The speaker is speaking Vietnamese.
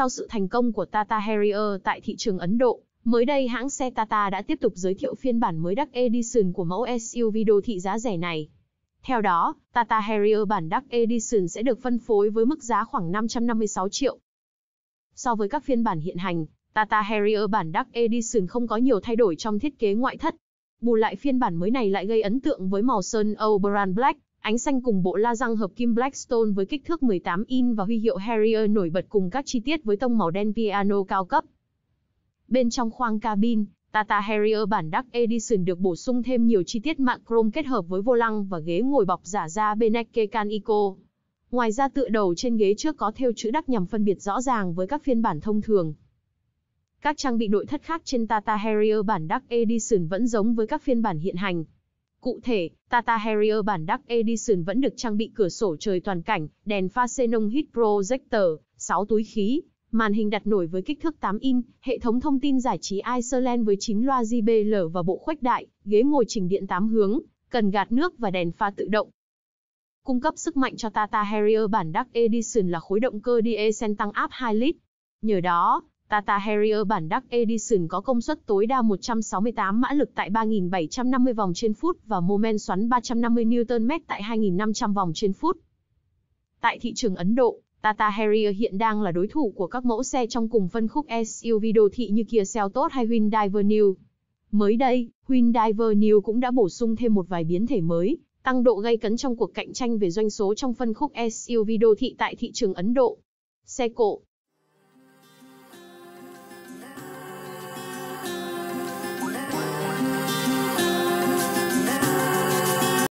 Sau sự thành công của Tata Harrier tại thị trường Ấn Độ, mới đây hãng xe Tata đã tiếp tục giới thiệu phiên bản mới Dark Edition của mẫu SUV đô thị giá rẻ này. Theo đó, Tata Harrier bản Dark Edition sẽ được phân phối với mức giá khoảng 556 triệu. So với các phiên bản hiện hành, Tata Harrier bản Dark Edition không có nhiều thay đổi trong thiết kế ngoại thất. Bù lại phiên bản mới này lại gây ấn tượng với màu sơn Oberon Black, Ánh xanh cùng bộ la răng hợp kim Blackstone với kích thước 18 in và huy hiệu Harrier nổi bật cùng các chi tiết với tông màu đen piano cao cấp. Bên trong khoang cabin, Tata Harrier bản Dark Edition được bổ sung thêm nhiều chi tiết mạng chrome kết hợp với vô lăng và ghế ngồi bọc giả da Beneke Canico. Ngoài ra tựa đầu trên ghế trước có theo chữ đắc nhằm phân biệt rõ ràng với các phiên bản thông thường. Các trang bị nội thất khác trên Tata Harrier bản Dark Edition vẫn giống với các phiên bản hiện hành. Cụ thể, Tata Harrier bản Dark Edition vẫn được trang bị cửa sổ trời toàn cảnh, đèn pha xenon hit projector, 6 túi khí, màn hình đặt nổi với kích thước 8 in, hệ thống thông tin giải trí Iceland với 9 loa JBL và bộ khuếch đại, ghế ngồi chỉnh điện 8 hướng, cần gạt nước và đèn pha tự động. Cung cấp sức mạnh cho Tata Harrier bản Dark Edition là khối động cơ diesel tăng áp 2 lít. Nhờ đó, Tata Harrier bản Dark Edition có công suất tối đa 168 mã lực tại 3.750 vòng trên phút và mô men xoắn 350 Nm tại 2.500 vòng trên phút. Tại thị trường Ấn Độ, Tata Harrier hiện đang là đối thủ của các mẫu xe trong cùng phân khúc SUV đô thị như Kia Seltos hay Hyundai Venue. Mới đây, Hyundai Venue cũng đã bổ sung thêm một vài biến thể mới, tăng độ gây cấn trong cuộc cạnh tranh về doanh số trong phân khúc SUV đô thị tại thị trường Ấn Độ. Xe cộ